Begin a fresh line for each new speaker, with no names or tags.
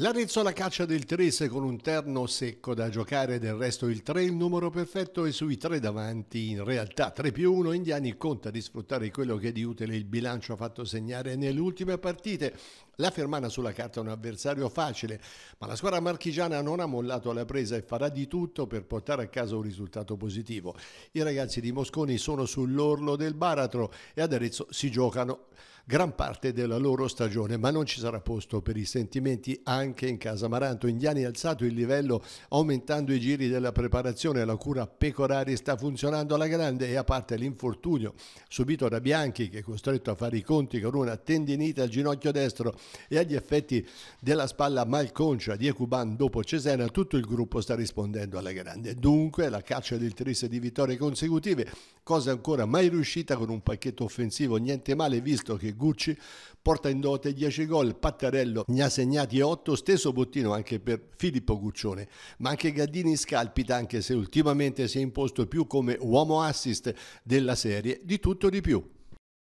L'Arezzo alla caccia del Trese con un terno secco da giocare, del resto il 3 il numero perfetto e sui 3 davanti in realtà 3 più 1 Indiani conta di sfruttare quello che di utile il bilancio ha fatto segnare nelle ultime partite. La Fermana sulla carta è un avversario facile, ma la squadra marchigiana non ha mollato la presa e farà di tutto per portare a casa un risultato positivo. I ragazzi di Mosconi sono sull'orlo del baratro e ad Arezzo si giocano gran parte della loro stagione, ma non ci sarà posto per i sentimenti anche anche in casa Maranto. Indiani ha alzato il livello aumentando i giri della preparazione. La cura Pecorari sta funzionando alla grande e a parte l'infortunio subito da Bianchi che è costretto a fare i conti con una tendinite al ginocchio destro e agli effetti della spalla malconcia di Ecuban dopo Cesena, tutto il gruppo sta rispondendo alla grande. Dunque la caccia del triste di vittorie consecutive, cosa ancora mai riuscita con un pacchetto offensivo niente male visto che Gucci porta in dote 10 gol, Pattarello ne ha segnati 8 stesso bottino anche per Filippo Guccione, ma anche Gaddini scalpita anche se ultimamente si è imposto più come uomo assist della serie, di tutto di più.